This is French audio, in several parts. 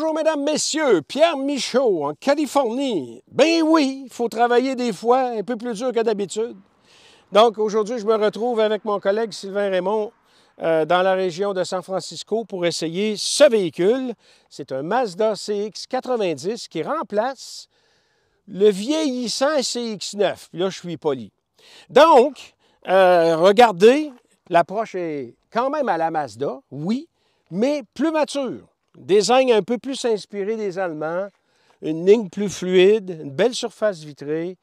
Bonjour, mesdames, messieurs. Pierre Michaud, en Californie. Ben oui, il faut travailler des fois un peu plus dur que d'habitude. Donc, aujourd'hui, je me retrouve avec mon collègue Sylvain Raymond euh, dans la région de San Francisco pour essayer ce véhicule. C'est un Mazda CX90 qui remplace le vieillissant CX9. Puis là, je suis poli. Donc, euh, regardez, l'approche est quand même à la Mazda, oui, mais plus mature. Design un peu plus inspiré des Allemands, une ligne plus fluide, une belle surface vitrée,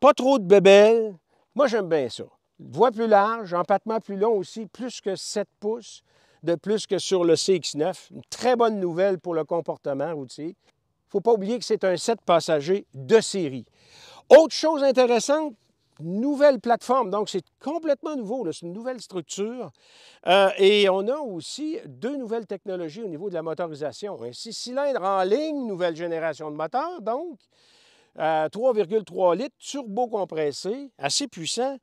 pas trop de bébelles. Moi, j'aime bien ça. Voie plus large, empattement plus long aussi, plus que 7 pouces de plus que sur le CX9. Une très bonne nouvelle pour le comportement routier. Il ne faut pas oublier que c'est un 7 passagers de série. Autre chose intéressante, nouvelle plateforme. Donc, c'est complètement nouveau. C'est une nouvelle structure. Euh, et on a aussi deux nouvelles technologies au niveau de la motorisation. Un six cylindres en ligne, nouvelle génération de moteur, donc. 3,3 euh, litres, turbo-compressé, assez puissant,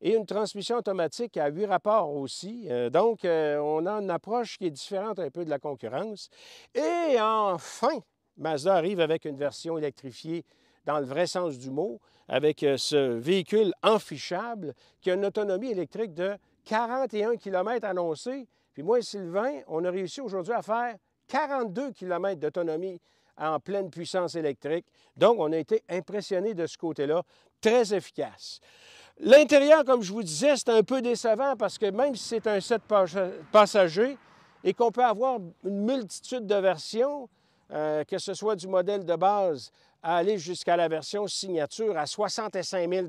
et une transmission automatique à huit rapports aussi. Euh, donc, on a une approche qui est différente un peu de la concurrence. Et enfin, Mazda arrive avec une version électrifiée dans le vrai sens du mot, avec euh, ce véhicule enfichable qui a une autonomie électrique de 41 km annoncée. Puis moi et Sylvain, on a réussi aujourd'hui à faire 42 km d'autonomie en pleine puissance électrique. Donc, on a été impressionnés de ce côté-là. Très efficace. L'intérieur, comme je vous disais, c'est un peu décevant parce que même si c'est un set passager et qu'on peut avoir une multitude de versions, euh, que ce soit du modèle de base à aller jusqu'à la version signature à 65 000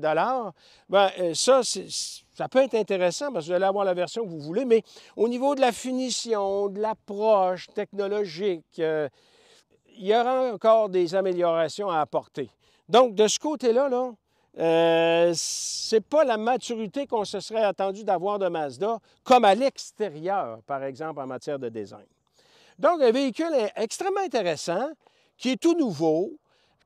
bien, ça, ça peut être intéressant parce que vous allez avoir la version que vous voulez, mais au niveau de la finition, de l'approche technologique, euh, il y aura encore des améliorations à apporter. Donc, de ce côté-là, là, euh, c'est pas la maturité qu'on se serait attendu d'avoir de Mazda, comme à l'extérieur, par exemple, en matière de design. Donc, un véhicule extrêmement intéressant, qui est tout nouveau,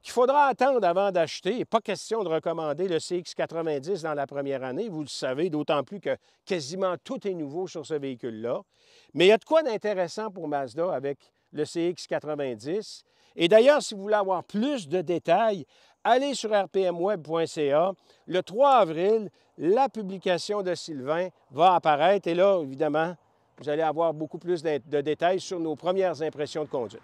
qu'il faudra attendre avant d'acheter. Pas question de recommander le CX90 dans la première année, vous le savez, d'autant plus que quasiment tout est nouveau sur ce véhicule-là. Mais il y a de quoi d'intéressant pour Mazda avec le CX90. Et d'ailleurs, si vous voulez avoir plus de détails, allez sur rpmweb.ca. Le 3 avril, la publication de Sylvain va apparaître. Et là, évidemment, vous allez avoir beaucoup plus de, détails sur nos premières impressions de conduite.